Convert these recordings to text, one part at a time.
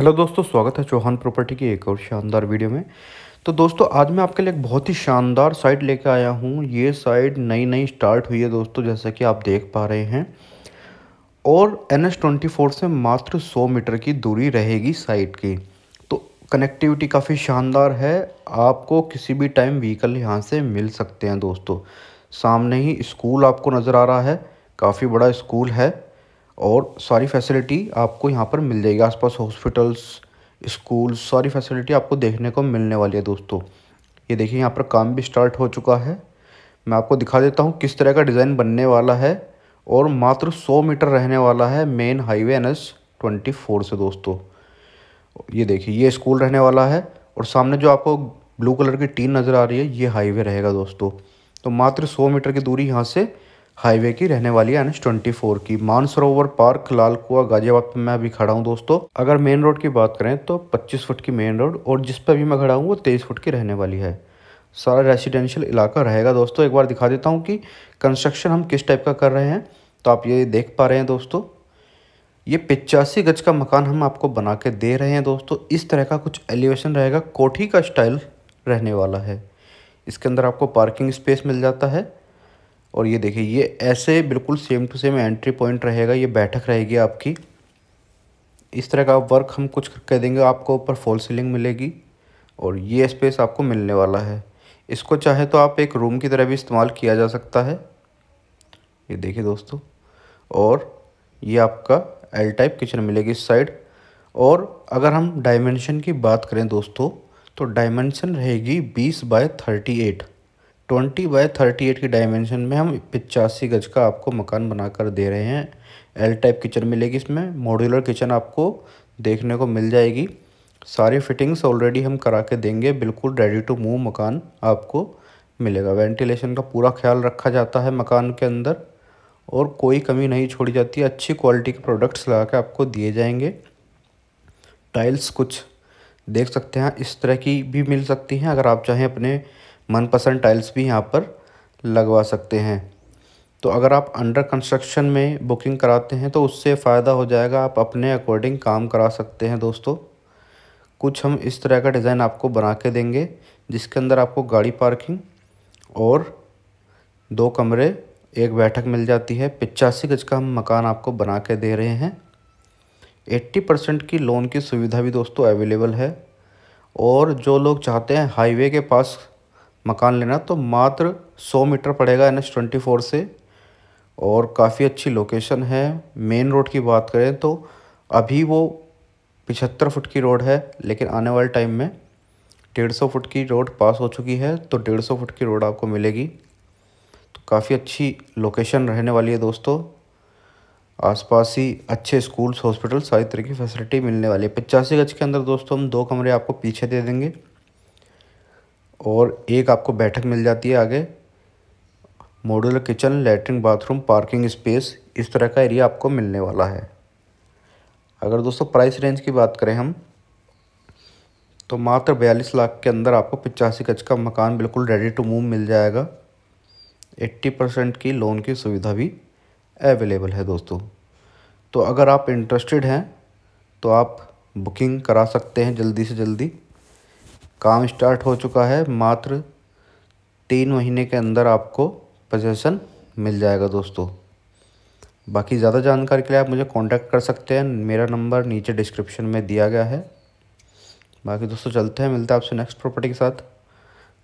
hello दोस्तों स्वागत है चौहान प्रॉपर्टी की एक और शानदार वीडियो में तो दोस्तों आज मैं आपके लिए एक बहुत ही शानदार साइट लेकर आया हूँ ये साइट नई नई स्टार्ट हुई है दोस्तों जैसा कि आप देख पा रहे हैं और एन एस ट्वेंटी फोर से मात्र सौ मीटर की दूरी रहेगी साइट की तो कनेक्टिविटी काफ़ी शानदार है आपको किसी भी टाइम व्हीकल यहाँ से मिल सकते हैं दोस्तों सामने ही स्कूल आपको नज़र आ रहा है काफ़ी बड़ा स्कूल है और सारी फैसिलिटी आपको यहाँ पर मिल जाएगी आसपास हॉस्पिटल्स स्कूल सारी फैसिलिटी आपको देखने को मिलने वाली है दोस्तों ये देखिए यहाँ पर काम भी स्टार्ट हो चुका है मैं आपको दिखा देता हूँ किस तरह का डिज़ाइन बनने वाला है और मात्र 100 मीटर रहने वाला है main highway N S twenty four से दोस्तों ये देखिए ये स्कूल रहने वाला है और सामने जो आपको ब्लू कलर की टीन नज़र आ रही है ये हाईवे रहेगा दोस्तों तो मात्र 100 मीटर की दूरी यहाँ से हाईवे की रहने वाली है एन ट्वेंटी फोर की मानसरोवर पार्क लाल कुआ गाजियाबाद पर मैं अभी खड़ा हूँ दोस्तों अगर मेन रोड की बात करें तो पच्चीस फुट की मेन रोड और जिस पर भी मैं खड़ा हूँ वो तेईस फुट की रहने वाली है सारा रेसिडेंशियल इलाका रहेगा दोस्तों एक बार दिखा देता हूँ कि कंस्ट्रक्शन हम किस टाइप का कर रहे हैं तो आप ये देख पा रहे हैं दोस्तों ये पिचासी गज का मकान हम आपको बना के दे रहे हैं दोस्तों इस तरह का कुछ एलिवेशन रहेगा कोठी का स्टाइल रहने वाला है इसके अंदर आपको पार्किंग स्पेस मिल जाता है और ये देखिए ये ऐसे बिल्कुल same to same entry point रहेगा ये बैठक रहेगी आपकी इस तरह का वर्क हम कुछ कह देंगे आपको ऊपर फॉल सीलिंग मिलेगी और ये स्पेस आपको मिलने वाला है इसको चाहे तो आप एक रूम की तरह भी इस्तेमाल किया जा सकता है ये देखिए दोस्तों और ये आपका एल टाइप किचन मिलेगी इस साइड और अगर हम डायमेंशन की बात करें दोस्तों तो डायमेंशन रहेगी 20 by eight twenty by thirty eight की डायमेंशन में हम पिचासी गज का आपको मकान बनाकर दे रहे हैं एल टाइप किचन मिलेगी इसमें मॉड्यूलर किचन आपको देखने को मिल जाएगी सारी फिटिंग्स ऑलरेडी हम करा के देंगे बिल्कुल रेडी टू मूव मकान आपको मिलेगा वेंटिलेशन का पूरा ख्याल रखा जाता है मकान के अंदर और कोई कमी नहीं छोड़ी जाती अच्छी क्वालिटी के प्रोडक्ट्स लगा के आपको दिए जाएंगे टाइल्स कुछ देख सकते हैं इस तरह की भी मिल सकती हैं अगर आप चाहें अपने मनपसंद टाइल्स भी यहाँ पर लगवा सकते हैं तो अगर आप अंडर कंस्ट्रक्शन में बुकिंग कराते हैं तो उससे फ़ायदा हो जाएगा आप अपने अकॉर्डिंग काम करा सकते हैं दोस्तों कुछ हम इस तरह का डिज़ाइन आपको बना के देंगे जिसके अंदर आपको गाड़ी पार्किंग और दो कमरे एक बैठक मिल जाती है पिचासी गज का हम मकान आपको बना के दे रहे हैं 80 परसेंट की लोन की सुविधा भी दोस्तों अवेलेबल है और जो लोग चाहते हैं हाईवे के पास मकान लेना तो मात्र 100 मीटर पड़ेगा एन एच ट्वेंटी फोर से और काफ़ी अच्छी लोकेशन है मेन रोड की बात करें तो अभी वो पिछहत्तर फुट की रोड है लेकिन आने वाले टाइम में डेढ़ सौ फुट की रोड पास हो चुकी है तो डेढ़ सौ फुट की रोड आपको मिलेगी तो काफ़ी अच्छी लोकेशन रहने वाली है दोस्तों आसपास ही अच्छे स्कूल्स हॉस्पिटल सारी तरह की फैसिलिटी मिलने वाली है पचासी गज के अंदर दोस्तों हम दो कमरे आपको पीछे दे देंगे और एक आपको बैठक मिल जाती है आगे modular kitchen latrine bathroom parking space इस तरह का एरिया आपको मिलने वाला है अगर दोस्तों प्राइस रेंज की बात करें हम तो मात्र बयालीस लाख के अंदर आपको पिचासी गज का मकान बिल्कुल रेडी टू मूव मिल जाएगा एट्टी परसेंट की लोन की सुविधा भी अवेलेबल है दोस्तों तो अगर आप इंटरेस्टेड हैं तो आप बुकिंग करा सकते हैं जल्दी से जल्दी काम स्टार्ट हो चुका है मात्र तीन महीने के अंदर आपको पोजेसन मिल जाएगा दोस्तों बाकी ज़्यादा जानकारी के लिए आप मुझे कांटेक्ट कर सकते हैं मेरा नंबर नीचे डिस्क्रिप्शन में दिया गया है बाकी दोस्तों चलते हैं मिलते हैं आपसे नेक्स्ट प्रॉपर्टी के साथ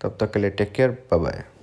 तब तक के लिए टेक केयर बाय बाय